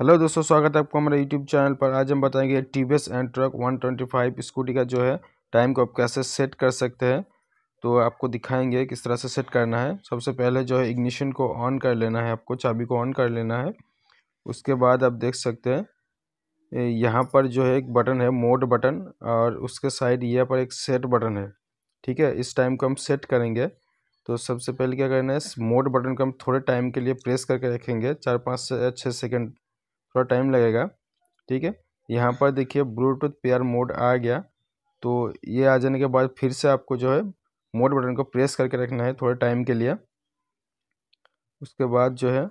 hello दोस्तों स्वागत है आपको हमारे यूट्यूब चैनल पर आज हम बताएंगे T V S Ntorq one twenty five scooty का जो है टाइम को आप कैसे सेट कर सकते हैं तो आपको दिखाएंगे किस तरह से सेट करना है सबसे पहले जो है इग्निशन को ऑन कर लेना है आपको चाबी को ऑन कर लेना है उसके बाद आप देख सकते हैं यहाँ पर जो है एक बटन है मोड बटन और उसके साइड यह पर एक सेट बटन है ठीक है इस टाइम को हम सेट करेंगे तो सबसे पहले क्या करना है मोड बटन को हम थोड़े टाइम के लिए प्रेस करके रखेंगे चार पाँच से छः सेकेंड थोड़ा टाइम लगेगा ठीक है यहाँ पर देखिए ब्लूटूथ पेयर मोड आ गया तो ये आ जाने के बाद फिर से आपको जो है मोड बटन को प्रेस करके रखना है थोड़े टाइम के लिए उसके बाद जो है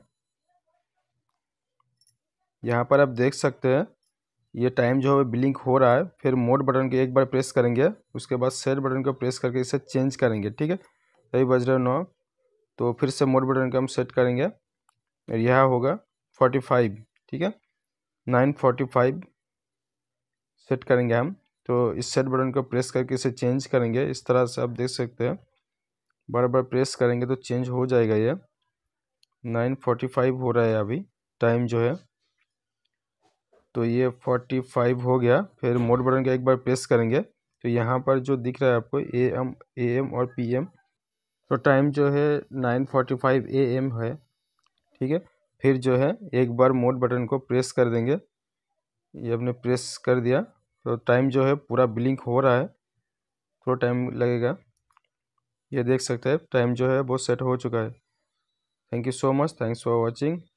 यहाँ पर आप देख सकते हैं ये टाइम जो है ब्लिंक हो रहा है फिर मोड बटन को एक बार प्रेस करेंगे उसके बाद सेट बटन को प्रेस करके इसे चेंज करेंगे ठीक है तभी बज रहे नौ तो फिर से मोड बटन को हम सेट करेंगे और यह होगा फोर्टी फाइव ठीक है नाइन फोर्टी फाइव सेट करेंगे हम तो इस सेट बटन को प्रेस करके इसे चेंज करेंगे इस तरह से आप देख सकते हैं बार बार प्रेस करेंगे तो चेंज हो जाएगा ये नाइन फोर्टी फाइव हो रहा है अभी टाइम जो है तो ये फोर्टी फाइव हो गया फिर मोड बटन का एक बार प्रेस करेंगे तो यहाँ पर जो दिख रहा है आपको ए एम ए एम और पी एम तो टाइम जो है nine forty five A M है ठीक है फिर जो है एक बार मोड बटन को प्रेस कर देंगे ये हमने प्रेस कर दिया तो टाइम जो है पूरा ब्लिंक हो रहा है थोड़ा टाइम लगेगा ये देख सकते हैं टाइम जो है बहुत सेट हो चुका है thank you so much thanks for watching